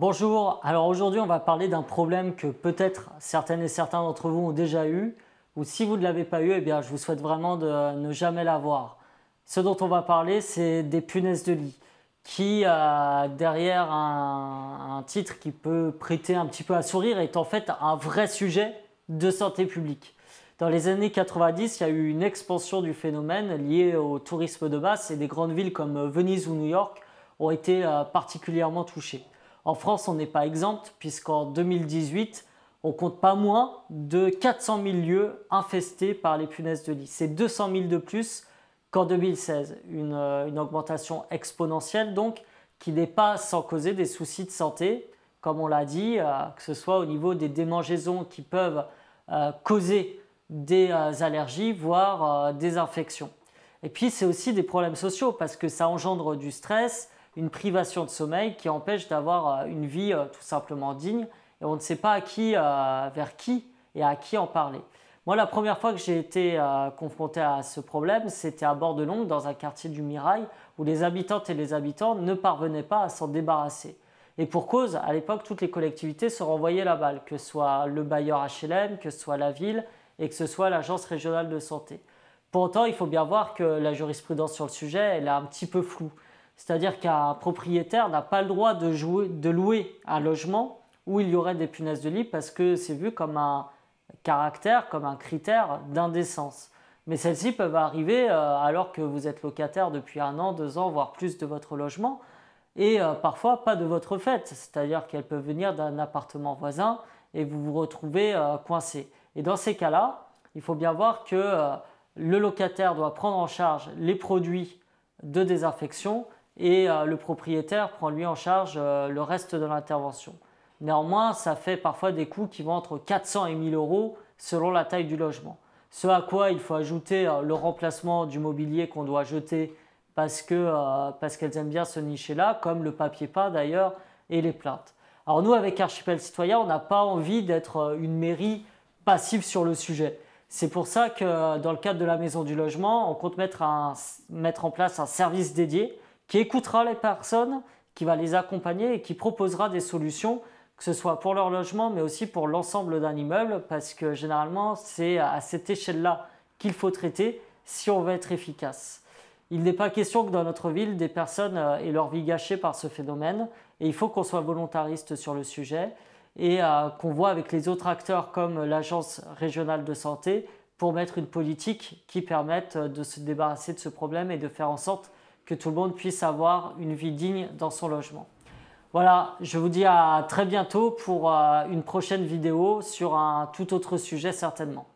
Bonjour, alors aujourd'hui on va parler d'un problème que peut-être certaines et certains d'entre vous ont déjà eu, ou si vous ne l'avez pas eu, eh bien je vous souhaite vraiment de ne jamais l'avoir. Ce dont on va parler, c'est des punaises de lit, qui euh, derrière un, titre qui peut prêter un petit peu à sourire, est en fait un vrai sujet de santé publique. Dans les années 90, il y a eu une expansion du phénomène lié au tourisme de masse et des grandes villes comme Venise ou New York ont été euh, particulièrement touchées. En France, on n'est pas exempte puisqu'en 2018, on compte pas moins de 400 000 lieux infestés par les punaises de lit. C'est 200 000 de plus qu'en 2016, euh, une, augmentation exponentielle donc qui n'est pas sans causer des soucis de santé, comme on l'a dit, euh, que ce soit au niveau des démangeaisons qui peuvent euh, causer des allergies, voire des infections. Et puis c'est aussi des problèmes sociaux parce que ça engendre du stress, une privation de sommeil qui empêche d'avoir euh, une vie euh, tout simplement digne. Et on ne sait pas à qui, euh, vers qui et à qui en parler. Moi, la première fois que j'ai été confronté à ce problème, c'était à bord dans un quartier du Mirail, où les habitantes et les habitants ne parvenaient pas à s'en débarrasser. Et pour cause, à l'époque, toutes les collectivités se renvoyaient la balle, que ce soit le bailleur HLM, que ce soit la ville et que ce soit l'agence régionale de santé. Pour autant, il faut bien voir que la jurisprudence sur le sujet, elle est un petit peu floue. C'est-à-dire qu'un propriétaire n'a pas le droit de, jouer, de louer un logement où il y aurait des punaises de lit parce que c'est vu comme un caractère, comme un critère d'indécence. Mais celles-ci peuvent arriver euh, alors que vous êtes locataire depuis un an, deux ans, voire plus de votre logement, et euh, parfois pas de votre fait, c'est-à-dire qu'elles peuvent venir d'un appartement voisin et vous vous retrouvez euh, coincé. Et dans ces cas-là, il faut bien voir que le locataire doit prendre en charge les produits de désinfection et euh, le propriétaire prend lui en charge euh, le reste de l'intervention. Néanmoins, ça fait parfois des coûts qui vont entre 400 et 1000 euros selon la taille du logement. Ce à quoi il faut ajouter euh, le remplacement du mobilier qu'on doit jeter parce qu'elles aiment bien se nicher là, comme le papier peint d'ailleurs et les plaintes. Alors nous, avec Archipel Citoyen, on n'a pas envie d'être une mairie passive sur le sujet. C'est pour ça que dans le cadre de la maison du logement, on compte mettre, mettre en place un service dédié qui écoutera les personnes, qui va les accompagner et qui proposera des solutions, que ce soit pour leur logement, mais aussi pour l'ensemble d'un immeuble, parce que généralement, c'est à cette échelle-là qu'il faut traiter si on veut être efficace. Il n'est pas question que dans notre ville, des personnes euh, aient leur vie gâchée par ce phénomène, et il faut qu'on soit volontariste sur le sujet et euh, qu'on voit avec les autres acteurs comme l'Agence régionale de santé pour mettre une politique qui permette euh, de se débarrasser de ce problème et de faire en sorte que tout le monde puisse avoir une vie digne dans son logement. Voilà, je vous dis à très bientôt pour euh, une prochaine vidéo sur un tout autre sujet certainement.